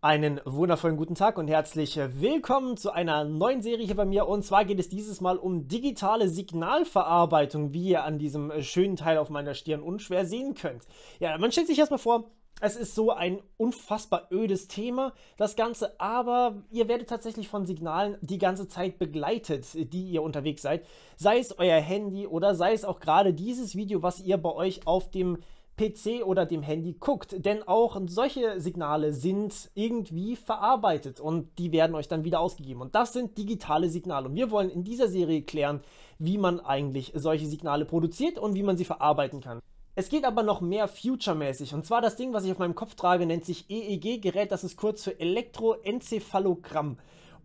Einen wundervollen guten Tag und herzlich äh, willkommen zu einer neuen Serie hier bei mir. Und zwar geht es dieses Mal um digitale Signalverarbeitung, wie ihr an diesem äh, schönen Teil auf meiner Stirn unschwer sehen könnt. Ja, man stellt sich erstmal vor, es ist so ein unfassbar ödes Thema, das Ganze, aber ihr werdet tatsächlich von Signalen die ganze Zeit begleitet, die ihr unterwegs seid. Sei es euer Handy oder sei es auch gerade dieses Video, was ihr bei euch auf dem PC oder dem Handy guckt. Denn auch solche Signale sind irgendwie verarbeitet und die werden euch dann wieder ausgegeben. Und das sind digitale Signale. Und wir wollen in dieser Serie klären, wie man eigentlich solche Signale produziert und wie man sie verarbeiten kann. Es geht aber noch mehr future-mäßig. Und zwar das Ding, was ich auf meinem Kopf trage, nennt sich EEG-Gerät. Das ist kurz für Elektroenzephalogramm.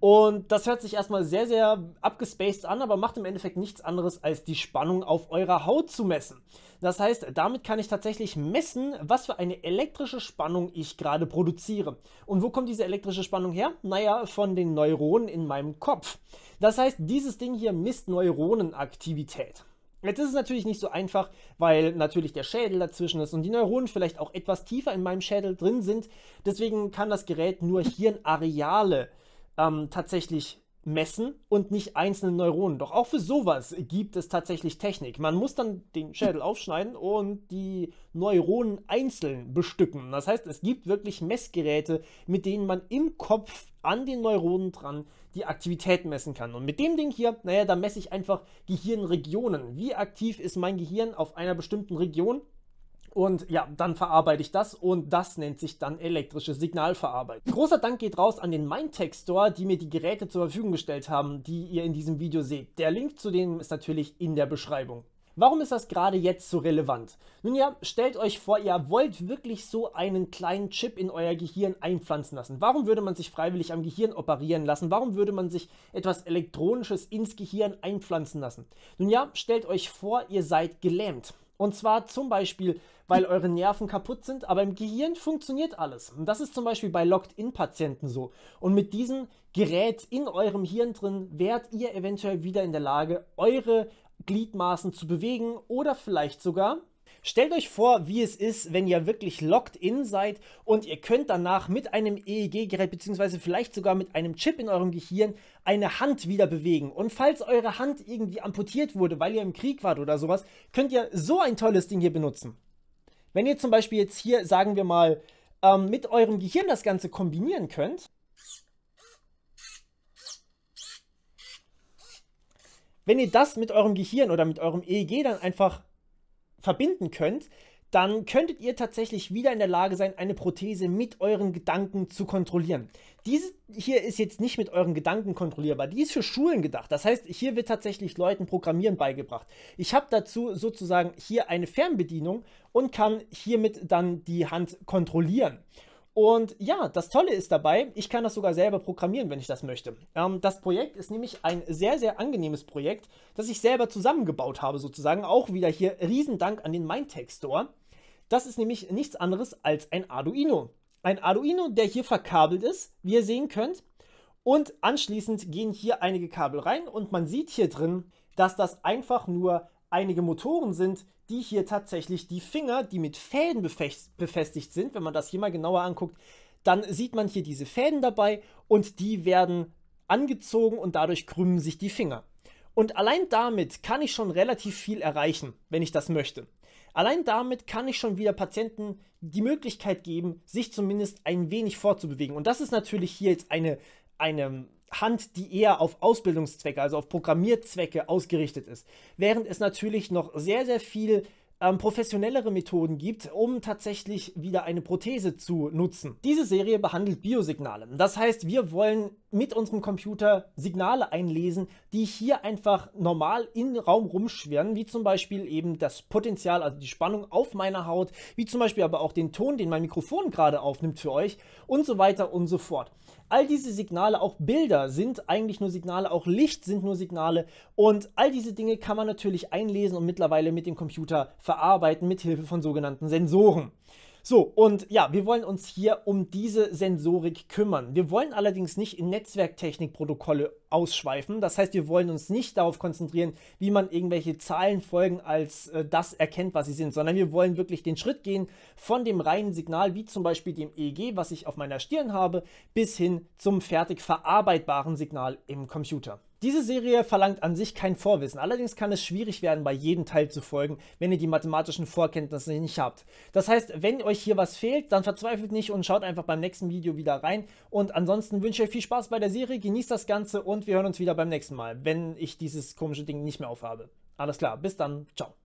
Und das hört sich erstmal sehr, sehr abgespaced an, aber macht im Endeffekt nichts anderes, als die Spannung auf eurer Haut zu messen. Das heißt, damit kann ich tatsächlich messen, was für eine elektrische Spannung ich gerade produziere. Und wo kommt diese elektrische Spannung her? Naja, von den Neuronen in meinem Kopf. Das heißt, dieses Ding hier misst Neuronenaktivität. Jetzt ist es natürlich nicht so einfach, weil natürlich der Schädel dazwischen ist und die Neuronen vielleicht auch etwas tiefer in meinem Schädel drin sind. Deswegen kann das Gerät nur Hirnareale ähm, tatsächlich messen und nicht einzelne Neuronen. Doch auch für sowas gibt es tatsächlich Technik. Man muss dann den Schädel aufschneiden und die Neuronen einzeln bestücken. Das heißt, es gibt wirklich Messgeräte, mit denen man im Kopf an den Neuronen dran die Aktivität messen kann. Und mit dem Ding hier, naja, da messe ich einfach Gehirnregionen. Wie aktiv ist mein Gehirn auf einer bestimmten Region? Und ja, dann verarbeite ich das und das nennt sich dann elektrische Signalverarbeitung. Großer Dank geht raus an den Mindtech Store, die mir die Geräte zur Verfügung gestellt haben, die ihr in diesem Video seht. Der Link zu denen ist natürlich in der Beschreibung. Warum ist das gerade jetzt so relevant? Nun ja, stellt euch vor, ihr wollt wirklich so einen kleinen Chip in euer Gehirn einpflanzen lassen. Warum würde man sich freiwillig am Gehirn operieren lassen? Warum würde man sich etwas Elektronisches ins Gehirn einpflanzen lassen? Nun ja, stellt euch vor, ihr seid gelähmt. Und zwar zum Beispiel, weil eure Nerven kaputt sind, aber im Gehirn funktioniert alles. Und das ist zum Beispiel bei Locked-In-Patienten so. Und mit diesem Gerät in eurem Hirn drin werdet ihr eventuell wieder in der Lage, eure Gliedmaßen zu bewegen oder vielleicht sogar Stellt euch vor, wie es ist, wenn ihr wirklich locked in seid und ihr könnt danach mit einem EEG-Gerät beziehungsweise vielleicht sogar mit einem Chip in eurem Gehirn eine Hand wieder bewegen. Und falls eure Hand irgendwie amputiert wurde, weil ihr im Krieg wart oder sowas, könnt ihr so ein tolles Ding hier benutzen. Wenn ihr zum Beispiel jetzt hier, sagen wir mal, ähm, mit eurem Gehirn das Ganze kombinieren könnt, wenn ihr das mit eurem Gehirn oder mit eurem EEG dann einfach verbinden könnt, dann könntet ihr tatsächlich wieder in der Lage sein, eine Prothese mit euren Gedanken zu kontrollieren. Diese hier ist jetzt nicht mit euren Gedanken kontrollierbar, die ist für Schulen gedacht. Das heißt, hier wird tatsächlich Leuten Programmieren beigebracht. Ich habe dazu sozusagen hier eine Fernbedienung und kann hiermit dann die Hand kontrollieren. Und ja, das Tolle ist dabei, ich kann das sogar selber programmieren, wenn ich das möchte. Ähm, das Projekt ist nämlich ein sehr, sehr angenehmes Projekt, das ich selber zusammengebaut habe, sozusagen. Auch wieder hier Riesendank an den Mindtech Store. Das ist nämlich nichts anderes als ein Arduino. Ein Arduino, der hier verkabelt ist, wie ihr sehen könnt. Und anschließend gehen hier einige Kabel rein und man sieht hier drin, dass das einfach nur einige Motoren sind, die hier tatsächlich die Finger, die mit Fäden befestigt sind, wenn man das hier mal genauer anguckt, dann sieht man hier diese Fäden dabei und die werden angezogen und dadurch krümmen sich die Finger. Und allein damit kann ich schon relativ viel erreichen, wenn ich das möchte. Allein damit kann ich schon wieder Patienten die Möglichkeit geben, sich zumindest ein wenig vorzubewegen. Und das ist natürlich hier jetzt eine, eine Hand, die eher auf Ausbildungszwecke, also auf Programmierzwecke ausgerichtet ist. Während es natürlich noch sehr, sehr viel ähm, professionellere Methoden gibt, um tatsächlich wieder eine Prothese zu nutzen. Diese Serie behandelt Biosignale. Das heißt, wir wollen mit unserem Computer Signale einlesen, die hier einfach normal im Raum rumschwirren, wie zum Beispiel eben das Potenzial, also die Spannung auf meiner Haut, wie zum Beispiel aber auch den Ton, den mein Mikrofon gerade aufnimmt für euch und so weiter und so fort. All diese Signale, auch Bilder sind eigentlich nur Signale, auch Licht sind nur Signale und all diese Dinge kann man natürlich einlesen und mittlerweile mit dem Computer verarbeiten verarbeiten Hilfe von sogenannten Sensoren. So, und ja, wir wollen uns hier um diese Sensorik kümmern. Wir wollen allerdings nicht in Netzwerktechnikprotokolle ausschweifen. Das heißt, wir wollen uns nicht darauf konzentrieren, wie man irgendwelche Zahlenfolgen als äh, das erkennt, was sie sind, sondern wir wollen wirklich den Schritt gehen von dem reinen Signal, wie zum Beispiel dem EEG, was ich auf meiner Stirn habe, bis hin zum fertig verarbeitbaren Signal im Computer. Diese Serie verlangt an sich kein Vorwissen, allerdings kann es schwierig werden, bei jedem Teil zu folgen, wenn ihr die mathematischen Vorkenntnisse nicht habt. Das heißt, wenn euch hier was fehlt, dann verzweifelt nicht und schaut einfach beim nächsten Video wieder rein. Und ansonsten wünsche ich euch viel Spaß bei der Serie, genießt das Ganze und wir hören uns wieder beim nächsten Mal, wenn ich dieses komische Ding nicht mehr aufhabe. Alles klar, bis dann, ciao.